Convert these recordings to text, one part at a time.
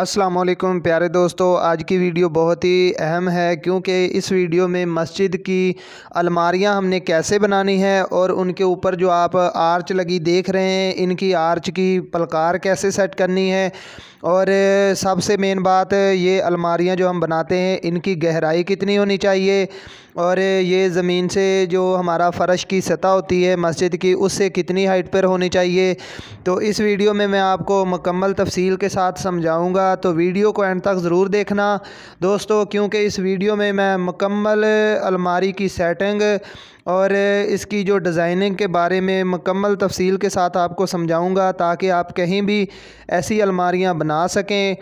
अस्सलाम वालेकुम प्यारे दोस्तों आज की वीडियो बहुत ही अहम है क्योंकि इस वीडियो में मस्जिद की अलमारियां हमने कैसे बनानी है और उनके ऊपर जो आप आर्च लगी देख रहे हैं इनकी आर्च की पलकार कैसे सेट करनी है और सबसे मेन बात ये अलमारियां जो हम बनाते हैं इनकी गहराई कितनी होनी चाहिए और ये ज़मीन से जो हमारा फ़र्श की सतह होती है मस्जिद की उससे कितनी हाइट पर होनी चाहिए तो इस वीडियो में मैं आपको मकम्मल तफसील के साथ समझाऊँगा होगा तो वीडियो को एंड तक ज़रूर देखना दोस्तों क्योंकि इस वीडियो में मैं मुकम्मल अलमारी की सेटिंग और इसकी जो डिज़ाइनिंग के बारे में मुकम्मल तफसील के साथ आपको समझाऊँगा ताकि आप कहीं भी ऐसी अलमारियाँ बना सकें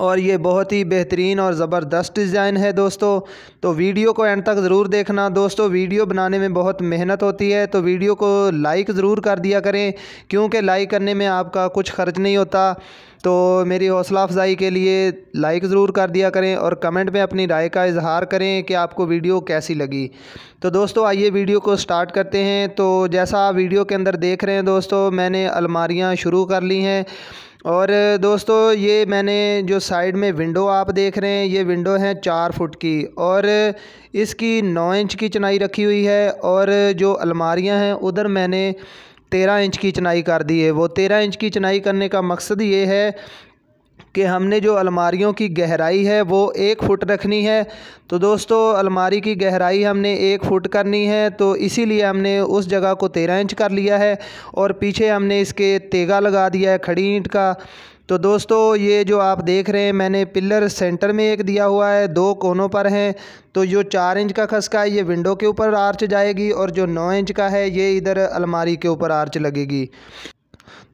और ये बहुत ही बेहतरीन और ज़बरदस्त डिज़ाइन है दोस्तों तो वीडियो को एंड तक ज़रूर देखना दोस्तों वीडियो बनाने में बहुत मेहनत होती है तो वीडियो को लाइक ज़रूर कर दिया करें क्योंकि लाइक करने में आपका कुछ खर्च नहीं होता तो मेरी हौसला अफजाई के लिए लाइक ज़रूर कर दिया करें और कमेंट में अपनी राय का इजहार करें कि आपको वीडियो कैसी लगी तो दोस्तों आइए वीडियो को स्टार्ट करते हैं तो जैसा आप वीडियो के अंदर देख रहे हैं दोस्तों मैंने अलमारियाँ शुरू कर ली हैं और दोस्तों ये मैंने जो साइड में विंडो आप देख रहे हैं ये विंडो है चार फुट की और इसकी नौ इंच की चनाई रखी हुई है और जो अलमारियां हैं उधर मैंने तेरह इंच की चनाई कर दी है वो तेरह इंच की चनाई करने का मकसद ये है कि हमने जो अलमारियों की गहराई है वो एक फ़ुट रखनी है तो दोस्तों अलमारी की गहराई हमने एक फ़ुट करनी है तो इसीलिए हमने उस जगह को तेरह इंच कर लिया है और पीछे हमने इसके तेगा लगा दिया है खड़ी ईंट का तो दोस्तों ये जो आप देख रहे हैं मैंने पिलर सेंटर में एक दिया हुआ है दो कोनों पर हैं तो जो चार इंच का खसका है ये विंडो के ऊपर आर्च जाएगी और जो नौ इंच का है ये इधर अलमारी के ऊपर आर्च लगेगी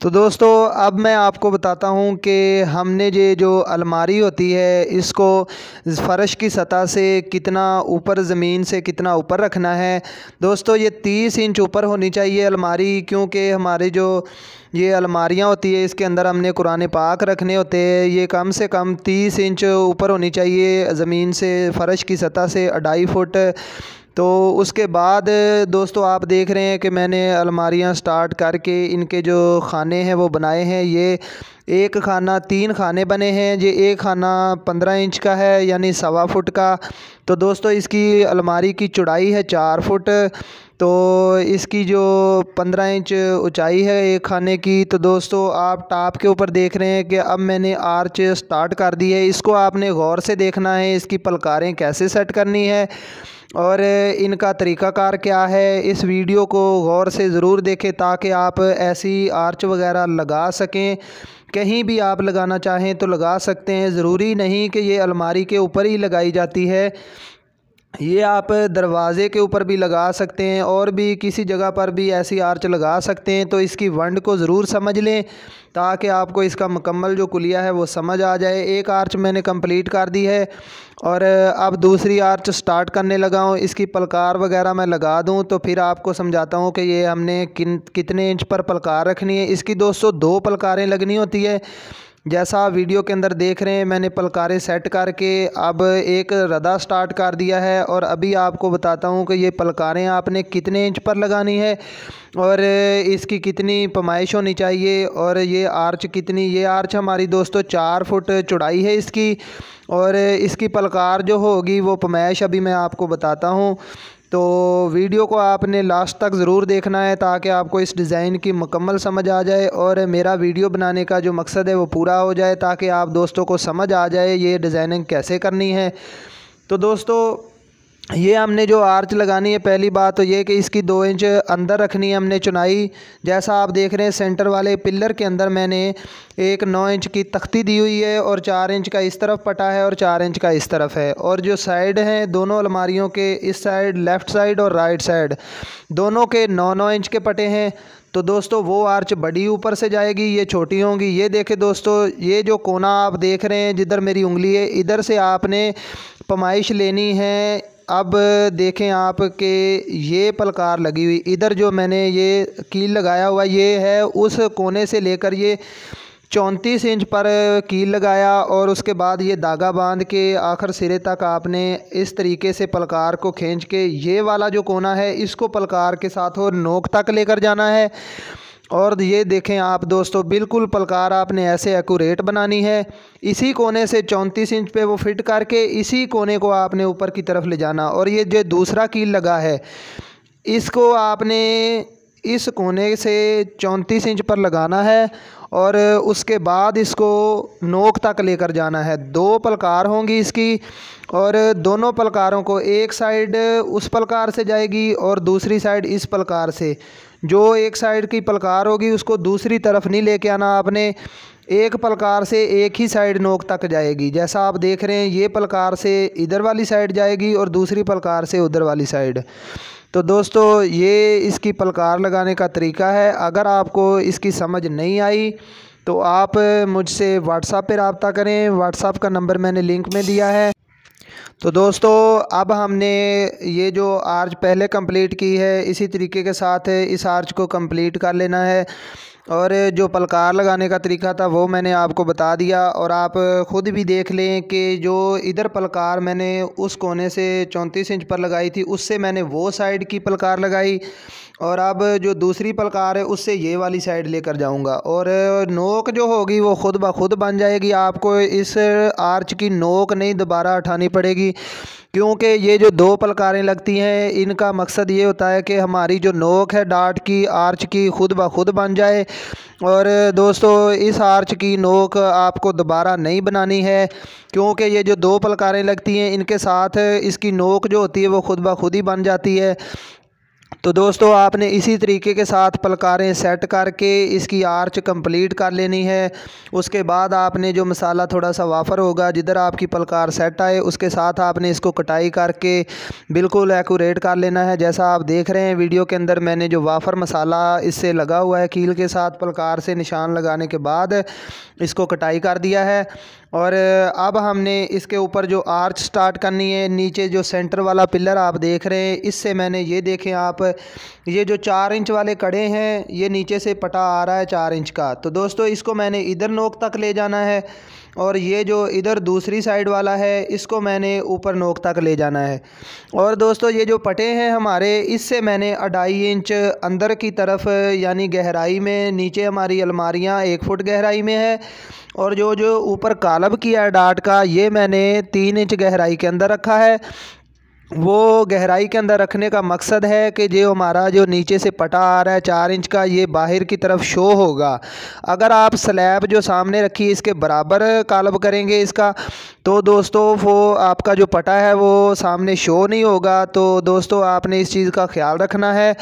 तो दोस्तों अब मैं आपको बताता हूँ कि हमने ये जो अलमारी होती है इसको फ़र्श की सतह से कितना ऊपर ज़मीन से कितना ऊपर रखना है दोस्तों ये तीस इंच ऊपर होनी चाहिए अलमारी क्योंकि हमारे जो ये अलमारियाँ होती है इसके अंदर हमने कुरान पाक रखने होते हैं ये कम से कम तीस इंच ऊपर होनी चाहिए ज़मीन से फ़र्श की सतह से अढ़ाई फुट तो उसके बाद दोस्तों आप देख रहे हैं कि मैंने अलमारियाँ स्टार्ट करके इनके जो खाने हैं वो बनाए हैं ये एक खाना तीन खाने बने हैं ये एक खाना पंद्रह इंच का है यानी सवा फुट का तो दोस्तों इसकी अलमारी की चौड़ाई है चार फुट तो इसकी जो पंद्रह इंच ऊंचाई है एक खाने की तो दोस्तों आप टाप के ऊपर देख रहे हैं कि अब मैंने आर्च स्टार्ट कर दी है इसको आपने गौर से देखना है इसकी पलकारें कैसे सेट करनी है और इनका तरीक़ाकार क्या है इस वीडियो को गौर से ज़रूर देखें ताकि आप ऐसी आर्च वगैरह लगा सकें कहीं भी आप लगाना चाहें तो लगा सकते हैं ज़रूरी नहीं कि ये अलमारी के ऊपर ही लगाई जाती है ये आप दरवाज़े के ऊपर भी लगा सकते हैं और भी किसी जगह पर भी ऐसी आर्च लगा सकते हैं तो इसकी वंड को ज़रूर समझ लें ताकि आपको इसका मुकम्मल जो कुलिया है वो समझ आ जाए एक आर्च मैंने कंप्लीट कर दी है और अब दूसरी आर्च स्टार्ट करने लगा हूँ इसकी पलकार वगैरह मैं लगा दूँ तो फिर आपको समझाता हूँ कि ये हमने किन कितने इंच पर पलकार रखनी है इसकी दो पलकारें लगनी होती है जैसा आप वीडियो के अंदर देख रहे हैं मैंने पलकारें सेट करके अब एक रदा स्टार्ट कर दिया है और अभी आपको बताता हूँ कि ये पलकारें आपने कितने इंच पर लगानी है और इसकी कितनी पमाइश होनी चाहिए और ये आर्च कितनी ये आर्च हमारी दोस्तों चार फुट चौड़ाई है इसकी और इसकी पलकार जो होगी वो पमाइश अभी मैं आपको बताता हूँ तो वीडियो को आपने लास्ट तक ज़रूर देखना है ताकि आपको इस डिज़ाइन की मुकम्मल समझ आ जाए और मेरा वीडियो बनाने का जो मकसद है वो पूरा हो जाए ताकि आप दोस्तों को समझ आ जाए ये डिज़ाइनिंग कैसे करनी है तो दोस्तों ये हमने जो आर्च लगानी है पहली बात तो ये कि इसकी दो इंच अंदर रखनी है हमने चुनाई जैसा आप देख रहे हैं सेंटर वाले पिलर के अंदर मैंने एक नौ इंच की तख्ती दी हुई है और चार इंच का इस तरफ पटा है और चार इंच का इस तरफ है और जो साइड हैं दोनों अलमारियों के इस साइड लेफ़्ट साइड और राइट साइड दोनों के नौ नौ इंच के पटे हैं तो दोस्तों वो आर्च बड़ी ऊपर से जाएगी ये छोटी होंगी ये देखें दोस्तों ये जो कोना आप देख रहे हैं जिधर मेरी उंगली है इधर से आपने पमाइश लेनी है अब देखें आप के ये पलकार लगी हुई इधर जो मैंने ये कील लगाया हुआ ये है उस कोने से लेकर ये चौंतीस इंच पर कील लगाया और उसके बाद ये धागा बांध के आखिर सिरे तक आपने इस तरीके से पलकार को खींच के ये वाला जो कोना है इसको पलकार के साथ और नोक तक लेकर जाना है और ये देखें आप दोस्तों बिल्कुल पलकार आपने ऐसे एकूरेट बनानी है इसी कोने से चौंतीस इंच पे वो फिट करके इसी कोने को आपने ऊपर की तरफ ले जाना और ये जो दूसरा कील लगा है इसको आपने इस कोने से चौंतीस इंच पर लगाना है और उसके बाद इसको नोक तक लेकर जाना है दो पलकार होंगी इसकी और दोनों पलकारों को एक साइड उस पलकार से जाएगी और दूसरी साइड इस पलकार से जो एक साइड की पलकार होगी उसको दूसरी तरफ नहीं लेके आना आपने एक पलकार से एक ही साइड नोक तक जाएगी जैसा आप देख रहे हैं ये पलकार से इधर वाली साइड जाएगी और दूसरी पलकार से उधर वाली साइड तो दोस्तों ये इसकी पलकार लगाने का तरीका है अगर आपको इसकी समझ नहीं आई तो आप मुझसे व्हाट्सएप पर रबता करें व्हाट्सएप का नंबर मैंने लिंक में दिया है तो दोस्तों अब हमने ये जो आर्च पहले कंप्लीट की है इसी तरीके के साथ इस आर्च को कंप्लीट कर लेना है और जो पलकार लगाने का तरीका था वो मैंने आपको बता दिया और आप ख़ुद भी देख लें कि जो इधर पलकार मैंने उस कोने से चौंतीस इंच पर लगाई थी उससे मैंने वो साइड की पलकार लगाई और अब जो दूसरी पलकार है उससे ये वाली साइड लेकर जाऊंगा और नोक जो होगी वो ख़ुद ब खुद बन जाएगी आपको इस आर्च की नोक नहीं दोबारा उठानी पड़ेगी क्योंकि ये जो दो पलकारें लगती हैं इनका मकसद ये होता है कि हमारी जो नोक है डाट की आर्च की खुद ब खुद बन जाए और दोस्तों इस आर्च की नोक आपको दोबारा नहीं बनानी है क्योंकि ये जो दो पलकारें लगती हैं इनके साथ इसकी नोक जो होती है वो खुद ब खुद ही बन जाती है तो दोस्तों आपने इसी तरीके के साथ पलकारें सेट करके इसकी आर्च कंप्लीट कर लेनी है उसके बाद आपने जो मसाला थोड़ा सा वाफर होगा जिधर आपकी पलकार सेट आए उसके साथ आपने इसको कटाई करके बिल्कुल एकूरेट कर लेना है जैसा आप देख रहे हैं वीडियो के अंदर मैंने जो वाफर मसाला इससे लगा हुआ है कील के साथ पलकार से निशान लगाने के बाद इसको कटाई कर दिया है और अब हमने इसके ऊपर जो आर्च स्टार्ट करनी है नीचे जो सेंटर वाला पिलर आप देख रहे हैं इससे मैंने ये देखें आप आप ये जो चार इंच वाले कड़े हैं ये नीचे से पटा आ रहा है चार इंच का तो दोस्तों इसको मैंने इधर नोक तक ले जाना है और ये जो इधर दूसरी साइड वाला है इसको मैंने ऊपर नोक तक ले जाना है और दोस्तों ये जो पटे हैं हमारे इससे मैंने अढ़ाई इंच अंदर की तरफ यानी गहराई में नीचे हमारी अलमारियाँ एक फ़ुट गहराई में है और जो जो ऊपर कालब किया है डाट का ये मैंने तीन इंच गहराई के अंदर रखा है वो गहराई के अंदर रखने का मकसद है कि जो हमारा जो नीचे से पटा आ रहा है चार इंच का ये बाहर की तरफ शो होगा अगर आप स्लैब जो सामने रखी है इसके बराबर कालब करेंगे इसका तो दोस्तों वो आपका जो पटा है वो सामने शो नहीं होगा तो दोस्तों आपने इस चीज़ का ख्याल रखना है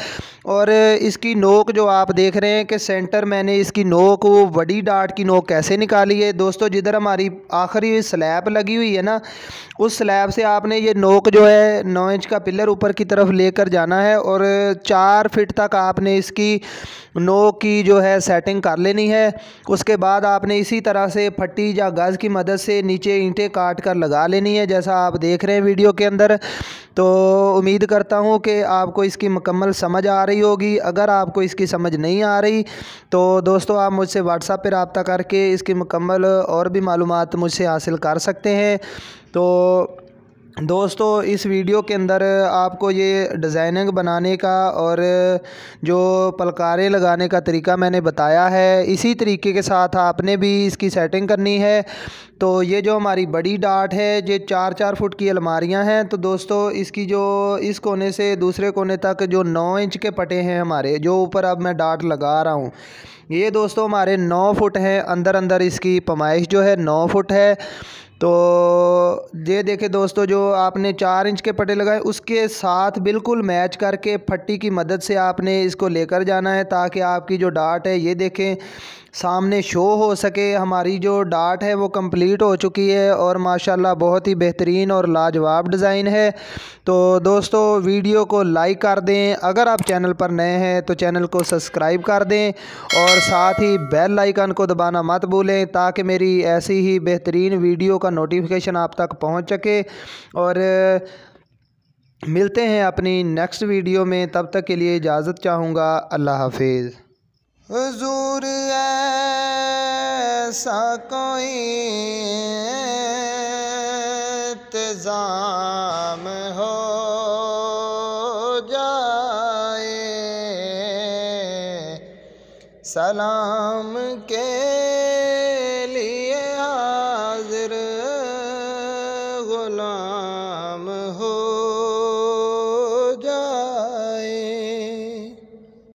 और इसकी नोक जो आप देख रहे हैं कि सेंटर मैंने इसकी नोक वो बड़ी डाट की नोक कैसे निकाली है दोस्तों जिधर हमारी आखिरी स्लैब लगी हुई है ना उस स्लैब से आपने ये नोक जो है नौ इंच का पिलर ऊपर की तरफ लेकर जाना है और चार फिट तक आपने इसकी नो की जो है सेटिंग कर लेनी है उसके बाद आपने इसी तरह से फट्टी या गज़ की मदद से नीचे ईंटें काट कर लगा लेनी है जैसा आप देख रहे हैं वीडियो के अंदर तो उम्मीद करता हूँ कि आपको इसकी मुकम्मल समझ आ रही होगी अगर आपको इसकी समझ नहीं आ रही तो दोस्तों आप मुझसे व्हाट्सएप पर रबता करके इसकी मुकम्मल और भी मालूम मुझसे हासिल कर सकते हैं तो दोस्तों इस वीडियो के अंदर आपको ये डिज़ाइनिंग बनाने का और जो पलकारे लगाने का तरीका मैंने बताया है इसी तरीके के साथ आपने भी इसकी सेटिंग करनी है तो ये जो हमारी बड़ी डाट है ये चार चार फुट की अलमारियां हैं तो दोस्तों इसकी जो इस कोने से दूसरे कोने तक जो नौ इंच के पटे हैं हमारे जो ऊपर अब मैं डाट लगा रहा हूँ ये दोस्तों हमारे नौ फुट हैं अंदर अंदर इसकी पमाइश जो है नौ फुट है तो ये देखे दोस्तों जो आपने चार इंच के पटे लगाए उसके साथ बिल्कुल मैच करके फट्टी की मदद से आपने इसको लेकर जाना है ताकि आपकी जो डाट है ये देखें सामने शो हो सके हमारी जो डाट है वो कंप्लीट हो चुकी है और माशाल्लाह बहुत ही बेहतरीन और लाजवाब डिज़ाइन है तो दोस्तों वीडियो को लाइक कर दें अगर आप चैनल पर नए हैं तो चैनल को सब्सक्राइब कर दें और साथ ही बेल आइकन को दबाना मत भूलें ताकि मेरी ऐसी ही बेहतरीन वीडियो का नोटिफिकेशन आप तक पहुँच सके और मिलते हैं अपनी नेक्स्ट वीडियो में तब तक के लिए इजाज़त चाहूँगा अल्लाह हाफिज़ हजूर ऐसा कोई इंतज़ाम हो जाए सलाम के